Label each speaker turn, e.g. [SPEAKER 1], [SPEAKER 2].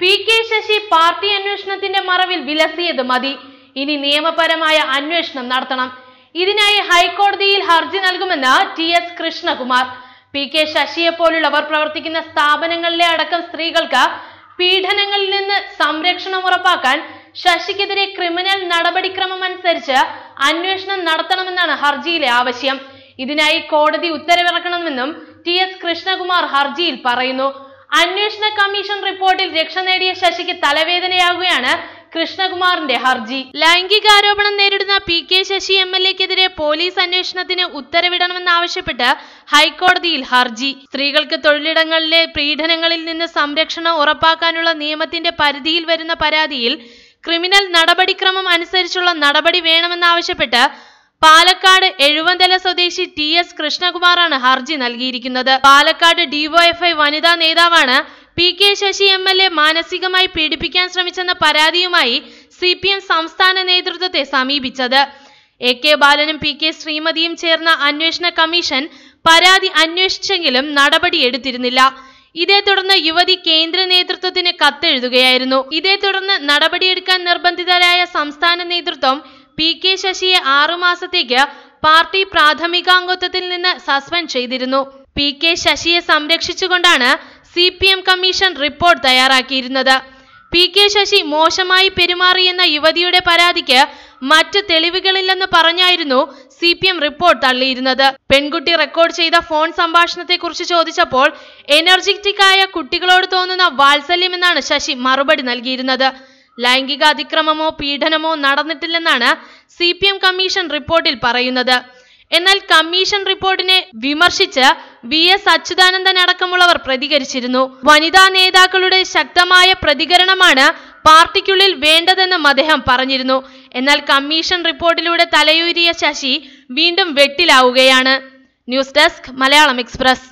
[SPEAKER 1] P K Sasi party അന്വേഷണത്തിന്റെ മറവിൽ വിലസിയത് മതി ഇനി നിയമപരമായ അന്വേഷണം നടത്തണം ഇതിനായി ഹൈക്കോടതിയിൽ ഹർജി നൽകുമെന്ന് T S Krishnakumar P K ശശിയെ പോലുള്ളവർ പ്രവർത്തിക്കുന്ന സ്ഥാപനങ്ങളിലെ അടക്കം സ്ത്രീകൾക്ക് പീഡനങ്ങളിൽ നിന്ന് സംരക്ഷണം ഉറപ്പാക്കാൻ ശശിക്കെതിരെ ക്രിമിനൽ നടപടിക്രമം അനുസരിച്ച് അന്വേഷണം നടത്തണമെന്നാണ് ഹർജിയിലെ ആവശ്യം ഇതിനായി കോടതി ഉത്തരവിറക്കണമെന്നും ടി എസ് കൃഷ്ണകുമാർ ഹർജിയിൽ പറയുന്നു അന്വേഷണ കമ്മീഷൻ റിപ്പോർട്ടിൽ രക്ഷ നേടിയ ശശിക്ക് തലവേദനയാവുകയാണ് കൃഷ്ണകുമാറിന്റെ ഹർജി ലൈംഗികാരോപണം നേരിടുന്ന P K Sasi M L എക്കെതിരെ പോലീസ് അന്വേഷണത്തിന് ഉത്തരവിടണമെന്നാവശ്യപ്പെട്ട് ഹൈക്കോടതിയിൽ ഹർജി സ്ത്രീകൾക്ക് തൊഴിലിടങ്ങളിലെ പീഡനങ്ങളിൽ നിന്ന് സംരക്ഷണം ഉറപ്പാക്കാനുള്ള നിയമത്തിന്റെ പരിധിയിൽ വരുന്ന പരാതിയിൽ ക്രിമിനൽ നടപടിക്രമം അനുസരിച്ചുള്ള നടപടി വേണമെന്നാവശ്യപ്പെട്ട് പാലക്കാട് എഴുവന്തല സ്വദേശി ടി എസ് കൃഷ്ണകുമാറാണ് ഹർജി നൽകിയിരിക്കുന്നത് പാലക്കാട് ഡിവൈഎഫ്ഐ വനിതാ നേതാവാണ് P K Sasi M L A മാനസികമായി പീഡിപ്പിക്കാൻ ശ്രമിച്ചെന്ന പരാതിയുമായി സി പി എം സംസ്ഥാന നേതൃത്വത്തെ സമീപിച്ചത് എ കെ ബാലനും പി കെ ശ്രീമതിയും ചേർന്ന അന്വേഷണ കമ്മീഷൻ പരാതി അന്വേഷിച്ചെങ്കിലും നടപടിയെടുത്തിരുന്നില്ല ഇതേ തുടർന്ന് യുവതി കേന്ദ്ര നേതൃത്വത്തിന് കത്തെഴുതുകയായിരുന്നു ഇതേ തുടർന്ന് നടപടിയെടുക്കാൻ നിർബന്ധിതരായ സംസ്ഥാന നേതൃത്വം പി കെ ശശിയെ ആറുമാസത്തേക്ക് പാർട്ടി പ്രാഥമികാംഗത്വത്തിൽ നിന്ന് സസ്പെൻഡ് ചെയ്തിരുന്നു പി കെ ശശിയെ സംരക്ഷിച്ചുകൊണ്ടാണ് C P M commission report തയ്യാറാക്കിയിരുന്നത് പി കെ ശശി മോശമായി പെരുമാറിയെന്ന യുവതിയുടെ പരാതിക്ക് മറ്റ് തെളിവുകളില്ലെന്ന് പറഞ്ഞായിരുന്നു സി പി എം റിപ്പോർട്ട് തള്ളിയിരുന്നത് പെൺകുട്ടി റെക്കോർഡ് ചെയ്ത ഫോൺ സംഭാഷണത്തെക്കുറിച്ച് ചോദിച്ചപ്പോൾ എനർജറ്റിക് ആയ കുട്ടികളോട് തോന്നുന്ന വാത്സല്യമെന്നാണ് ശശി മറുപടി നൽകിയിരുന്നത് ലൈംഗിക അതിക്രമമോ പീഡനമോ നടന്നിട്ടില്ലെന്നാണ് സി കമ്മീഷൻ റിപ്പോർട്ടിൽ പറയുന്നത് എന്നാൽ കമ്മീഷൻ റിപ്പോർട്ടിനെ വിമർശിച്ച് വി എസ് അച്യുതാനന്ദൻ അടക്കമുള്ളവർ പ്രതികരിച്ചിരുന്നു വനിതാ നേതാക്കളുടെ ശക്തമായ പ്രതികരണമാണ് പാർട്ടിക്കുള്ളിൽ വേണ്ടതെന്നും അദ്ദേഹം പറഞ്ഞിരുന്നു എന്നാൽ കമ്മീഷൻ റിപ്പോർട്ടിലൂടെ തലയൂരിയ ശശി വീണ്ടും വെട്ടിലാവുകയാണ് ന്യൂസ് ഡെസ്ക് മലയാളം എക്സ്പ്രസ്